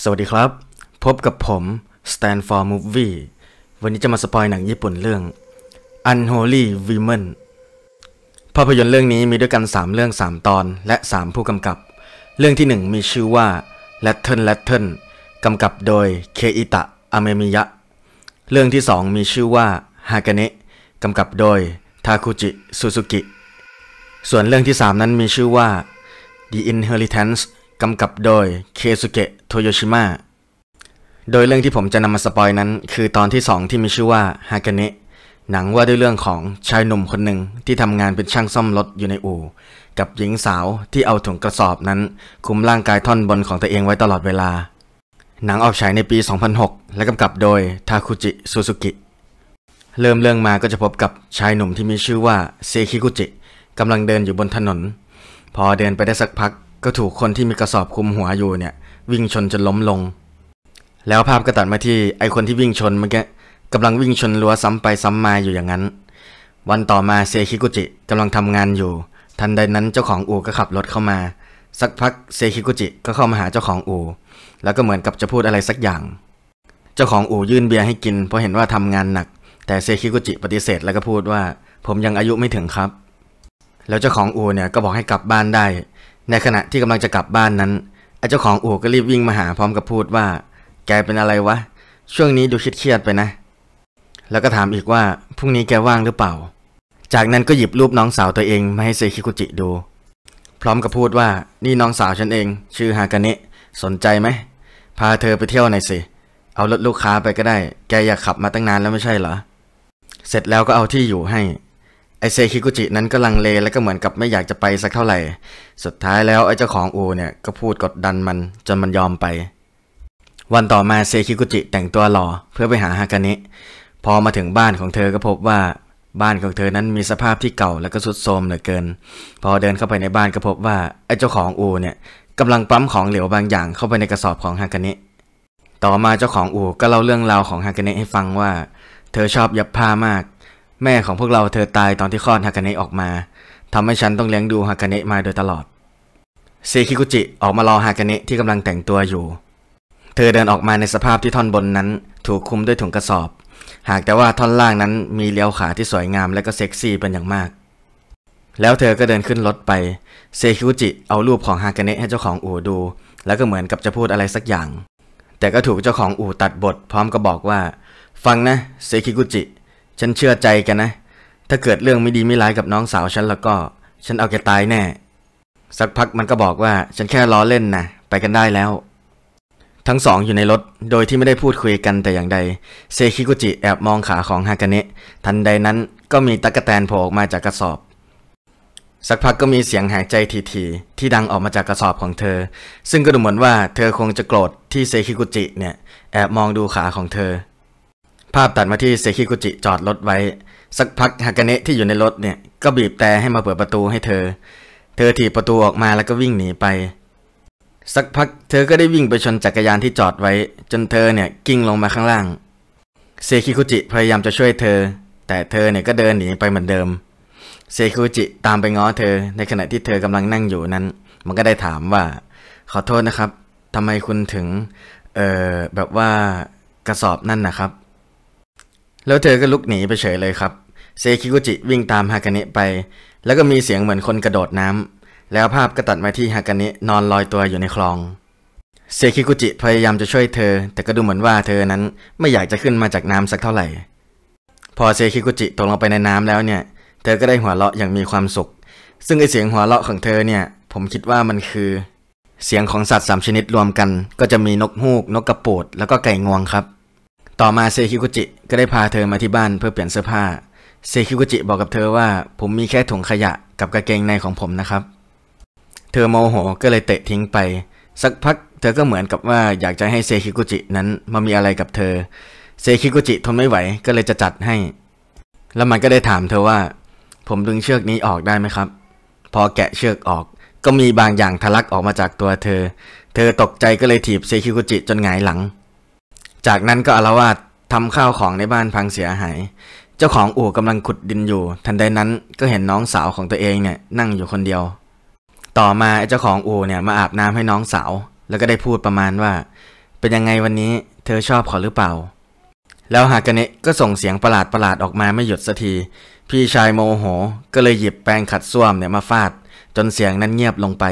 สวัสดีครับ พบกับผม Stand for Movie วันนี้จะมาสปอยหนังญี่ปุ่นเรื่อง Unholy Women ภาพยนตร์เรื่องนี้มีด้วยกัน 3 เรื่อง 3 ตอนและ 3 ผู้กำกับ เรื่องที่ 1 มีชื่อว่า l a t e n l a t e n กำกับโดยเคอิตะอเมมิยะเรื่องที่ 2 มีชื่อว่าฮากาเนะกำกับโดยทาคุจิซูซูกิส่วนเรื่องที่ 3 นั้นมีชื่อว่า The Inheritance กำกับโดยเคซุเกะโทโยชิมะ โดยเรื่องที่ผมจะนำมาสปอยนั้น คือตอนที่2ที่มีชื่อว่าฮากาเนะหนังว่าด้วยเรื่องของชายหนุ่มคนหนึ่งที่ทำงานเป็นช่างซ่อมรถอยู่ในอู่ กับหญิงสาวที่เอาถุงกระสอบนั้น คุมร่างกายท่อนบนของตัวเองไว้ตลอดเวลา หนังออกฉายในปี 2006 และกำกับโดยทาคุจิซูซูกิ เริ่มเรื่องมาก็จะพบกับชายหนุ่มที่มีชื่อว่าเซคิคุจิกำลังเดินอยู่บนถนน พอเดินไปได้สักพักก็ถูกคนที่มีกระสอบคุมหัวอยู่เนี่ย วิ่งชนจนล้มลง แล้วภาพก็ตัดมาที่ไอคนที่วิ่งชนเมื่อกี้กำลังวิ่งชนรั้วซ้ำไปซ้ำมาอยู่อย่างนั้น วันต่อมาเซคิกุจิกำลังทำงานอยู่ ทันใดนั้นเจ้าของอู่ก็ขับรถเข้ามา สักพักเซคิกุจิก็เข้ามาหาเจ้าของอู่แล้วก็เหมือนกับจะพูดอะไรสักอย่าง เจ้าของอู่ยื่นเบียร์ให้กินเพราะเห็นว่าทำงานหนัก แต่เซคิกุจิปฏิเสธแล้วก็พูดว่า ผมยังอายุไม่ถึงครับ แล้วเจ้าของอู่เนี่ยก็บอกให้กลับบ้านได้ในขณะที่กำลังจะกลับบ้านนั้นไอ้เจ้าของอู่ก็รีบวิ่งมาหาพร้อมกับพูดว่า แกเป็นอะไรวะ ช่วงนี้ดูเครียดไปนะ แล้วก็ถามอีกว่า พรุ่งนี้แกว่างหรือเปล่า จากนั้นก็หยิบรูปน้องสาวตัวเองมาให้เซคิคุจิดู พร้อมกับพูดว่า นี่น้องสาวฉันเอง ชื่อฮากาเนะสนใจไหม พาเธอไปเที่ยวหน่อยสิ เอารถลูกค้าไปก็ได้ แกอยากขับมาตั้งนานแล้วไม่ใช่เหรอ เสร็จแล้วก็เอาที่อยู่ให้ไอเซคิกุจินั้นก็ลังเลและก็เหมือนกับไม่อยากจะไปสักเท่าไหร่ สุดท้ายแล้วไอเจ้าของอู เนี่ย ก็พูดกดดันมัน จนมันยอมไป วันต่อมาเซคิกุจิแต่งตัวหล่อเพื่อไปหาฮากานิพอมาถึงบ้านของเธอก็พบว่า บ้านของเธอนั้นมีสภาพที่เก่าและก็ทรุดโทรมเหลือเกิน พอเดินเข้าไปในบ้าน ก็พบว่าไอเจ้าของอูเนี่ยกำลังปั๊มของเหลวบางอย่างเข้าไปในกระสอบของฮากานิต่อมาเจ้าของอู ก็เล่าเรื่องราวของฮากานิให้ฟังว่า เธอชอบยับผ้ามากแม่ของพวกเราเธอตายตอนที่คลอดฮากาเนะออกมาทำให้ฉันต้องเลี้ยงดูฮากาเนะมาโดยตลอด เซคิคุจิออกมารอฮากาเนะที่กำลังแต่งตัวอยู่ เธอเดินออกมาในสภาพที่ท่อนบนนั้นถูกคุมด้วยถุงกระสอบ หากแต่ว่าท่อนล่างนั้นมีเลี้ยวขาที่สวยงามและก็เซ็กซี่เป็นอย่างมาก แล้วเธอก็เดินขึ้นรถไป เซคิคุจิเอารูปของฮากาเนะให้เจ้าของอู่ดู แล้วก็เหมือนกับจะพูดอะไรสักอย่าง แต่ก็ถูกเจ้าของอู่ตัดบท พร้อมกับบอกว่า ฟังนะเซคิคุจิฉันเชื่อใจแกนะ ถ้าเกิดเรื่องไม่ดีไม่ร้ายกับน้องสาวฉันแล้วก็ ฉันเอาแกตายแน่ สักพักมันก็บอกว่าฉันแค่ล้อเล่นนะไปกันได้แล้ว ทั้งสองอยู่ในรถโดยที่ไม่ได้พูดคุยกันแต่อย่างใดเซคิกุจิแอบมองขาของฮากาเนะทันใดนั้นก็มีตะกะแตนโผล่ออกมาจากกระสอบ สักพักก็มีเสียงหายใจทีๆ ที่ดังออกมาจากกระสอบของเธอ ซึ่งก็ดูเหมือนว่าเธอคงจะโกรธที่เซคิกุจิเนี่ยแอบมองดูขาของเธอภาพตัดมาที่เซคิกุจิจอดรถไว้ สักพักฮากาเนะที่อยู่ในรถเนี่ยก็บีบแต่ให้มาเปิดประตูให้เธอ เธอถีบประตูออกมาแล้วก็วิ่งหนีไป สักพักเธอก็ได้วิ่งไปชนจักรยานที่จอดไว้ จนเธอเนี่ยกิ้งลงมาข้างล่างเซคิกุจิพยายามจะช่วยเธอ แต่เธอเนี่ยก็เดินหนีไปเหมือนเดิมเซคิกุจิ ตามไปง้อเธอ ในขณะที่เธอกำลังนั่งอยู่นั้น มันก็ได้ถามว่าขอโทษนะครับ ทำไมคุณถึงเอ่อแบบว่ากระสอบนั่นนะครับแล้วเธอก็ลุกหนีไปเฉยเลยครับ เซคิกุจิวิ่งตามฮากาเนะไป แล้วก็มีเสียงเหมือนคนกระโดดน้ำ แล้วภาพก็ตัดมาที่ฮากาเนะนอนลอยตัวอยู่ในคลอง เซคิกุจิพยายามจะช่วยเธอ แต่ก็ดูเหมือนว่าเธอนั้นไม่อยากจะขึ้นมาจากน้ำสักเท่าไหร่ พอเซคิกุจิตกลงไปในน้ำแล้วเนี่ย เธอก็ได้หัวเราะอย่างมีความสุข ซึ่งไอเสียงหัวเราะของเธอเนี่ย ผมคิดว่ามันคือ เสียงของสัตว์สามชนิดรวมกัน ก็จะมีนกฮูก นกกระโปดแล้วก็ไก่งวงครับต่อมาเซคิกุจิก็ได้พาเธอมาที่บ้านเพื่อเปลี่ยนเสื้อผ้า เซคิกุจิบอกกับเธอว่าผมมีแค่ถุงขยะกับกางเกงในของผมนะครับ เธอโมโหก็เลยเตะทิ้งไป สักพักเธอก็เหมือนกับว่าอยากจะให้เซคิกุจินั้นมามีอะไรกับเธอ เซคิกุจิทนไม่ไหวก็เลยจะจัดให้ แล้วมันก็ได้ถามเธอว่า ผมดึงเชือกนี้ออกได้ไหมครับ พอแกะเชือกออก ก็มีบางอย่างทะลักออกมาจากตัวเธอ เธอตกใจก็เลยถีบเซคิกุจิจนหงายหลังจากนั้นก็อารวาสทำข้าวของในบ้านพังเสียหาย เจ้าของอู่กำลังขุดดินอยู่ ทันใดนั้นก็เห็นน้องสาวของตัวเองเนี่ยนั่งอยู่คนเดียว ต่อมาไอ้เจ้าของอู่เนี่ยมาอาบน้ำให้น้องสาว แล้วก็ได้พูดประมาณว่า เป็นยังไงวันนี้เธอชอบเขาหรือเปล่า แล้วหากเนก็ส่งเสียงประหลาดประหลาดออกมาไม่หยุดสักที พี่ชายโมโห ก็เลยหยิบแปรงขัดส้วมเนี่ยมาฟาดจนเสียงนั้นเงียบลงไป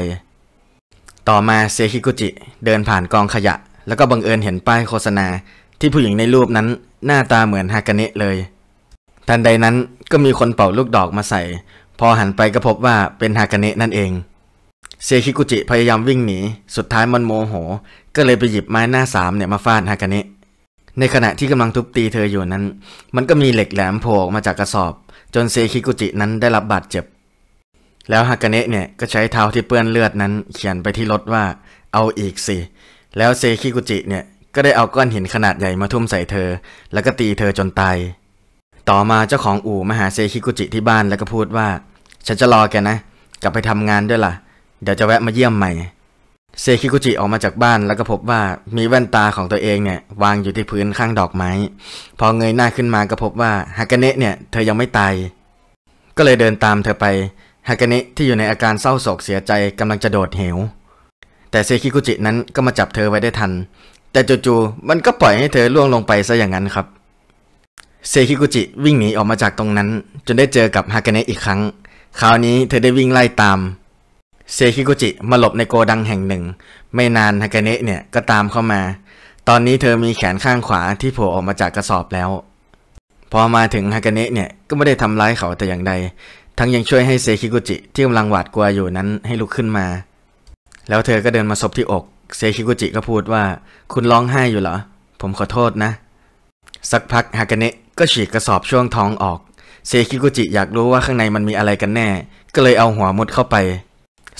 ต่อมาเซคิกุจิเดินผ่านกองขยะแล้วก็บังเอิญเห็นป้ายโฆษณาที่ผู้หญิงในรูปนั้นหน้าตาเหมือนฮากาเนะเลย ทันใดนั้นก็มีคนเป่าลูกดอกมาใส่ พอหันไปก็พบว่าเป็นฮากาเนะนั่นเอง เซคิกุจิพยายามวิ่งหนี สุดท้ายมันโมโห ก็เลยไปหยิบไม้หน้าสามเนี่ยมาฟาดฮากาเนะ ในขณะที่กำลังทุบตีเธออยู่นั้น มันก็มีเหล็กแหลมโผล่มาจากกระสอบ จนเซคิกุจินั้นได้รับบาดเจ็บ แล้วฮากาเนะเนี่ยก็ใช้เท้าที่เปื้อนเลือดนั้น เขียนไปที่รถว่าเอาอีกสิแล้วเซคิกุจิเนี่ยก็ได้เอาก้อนหินขนาดใหญ่มาทุ่มใส่เธอ แล้วก็ตีเธอจนตายต่อมาเจ้าของอู่มาหาเซคิกุจิที่บ้านแล้วก็พูดว่าฉันจะรอแกนะ กลับไปทำงานด้วยละ่ะเดี๋ยวจะแวะมาเยี่ยมใหม่เซคิกุจิออกมาจากบ้านแล้วก็พบว่ามีแว่นตาของตัวเองเนี่ยวางอยู่ที่พื้นข้างดอกไม้พอเงยหน้าขึ้นมาก็พบว่าฮากาเนะเนี่ยเธอยังไม่ตายก็เลยเดินตามเธอไปฮากาเนะที่อยู่ในอาการเศร้าโศกเสียใจกำลังจะโดดเหวแต่เซคิกุจินั้นก็มาจับเธอไว้ได้ทันแต่จู่ๆมันก็ปล่อยให้เธอล่วงลงไปซะอย่างนั้นครับเซคิกุจิวิ่งหนีออกมาจากตรงนั้นจนได้เจอกับฮากาเนะอีกครั้งคราวนี้เธอได้วิ่งไล่ตามเซคิกุจิมาหลบในโกดังแห่งหนึ่งไม่นานฮากาเนะเนี่ยก็ตามเข้ามาตอนนี้เธอมีแขนข้างขวาที่โผล่ออกมาจากกระสอบแล้วพอมาถึงฮากาเนะเนี่ยก็ไม่ได้ทำร้ายเขาแต่อย่างใดทั้งยังช่วยให้เซคิกุจิที่กำลังหวาดกลัวอยู่นั้นให้ลุกขึ้นมาแล้วเธอก็เดินมาซบที่อก เซคิกุจิ ก็พูดว่า คุณร้องไห้อยู่เหรอ ผมขอโทษนะ สักพักฮากาเนะ ก็ฉีกกระสอบช่วงท้องออก เซคิกุจิ อยากรู้ว่าข้างในมันมีอะไรกันแน่ ก็เลยเอาหัวมุดเข้าไป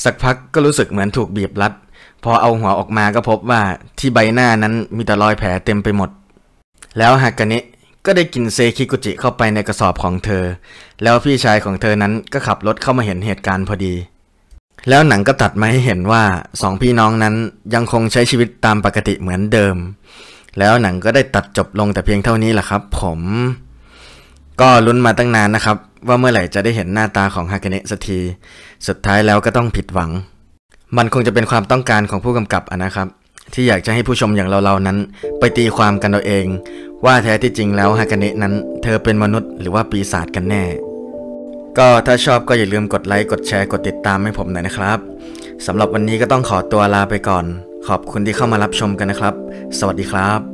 สักพักก็รู้สึกเหมือนถูกบีบรัด พอเอาหัวออกมาก็พบว่าที่ใบหน้านั้นมีแต่รอยแผลเต็มไปหมด แล้วฮากาเนะ ก็ได้กินเซคิกุจิเข้าไปในกระสอบของเธอ แล้วพี่ชายของเธอนั้น ก็ขับรถเข้ามาเห็นเหตุการณ์พอดีแล้วหนังก็ตัดมาให้เห็นว่าสองพี่น้องนั้นยังคงใช้ชีวิตตามปกติเหมือนเดิม แล้วหนังก็ได้ตัดจบลงแต่เพียงเท่านี้แหละครับผม ก็ลุ้นมาตั้งนานนะครับ ว่าเมื่อไหร่จะได้เห็นหน้าตาของฮากเนะสักที สุดท้ายแล้วก็ต้องผิดหวัง มันคงจะเป็นความต้องการของผู้กำกับนะครับ ที่อยากจะให้ผู้ชมอย่างเราๆนั้น ไปตีความกันเอาเอง ว่าแท้ที่จริงแล้วฮากเนะนั้น เธอเป็นมนุษย์หรือว่าปีศาจกันแน่ก็ถ้าชอบก็อย่าลืมกดไลค์ กดแชร์ กดติดตามให้ผมหน่อยนะครับ สำหรับวันนี้ก็ต้องขอตัวลาไปก่อน ขอบคุณที่เข้ามารับชมกันนะครับ สวัสดีครับ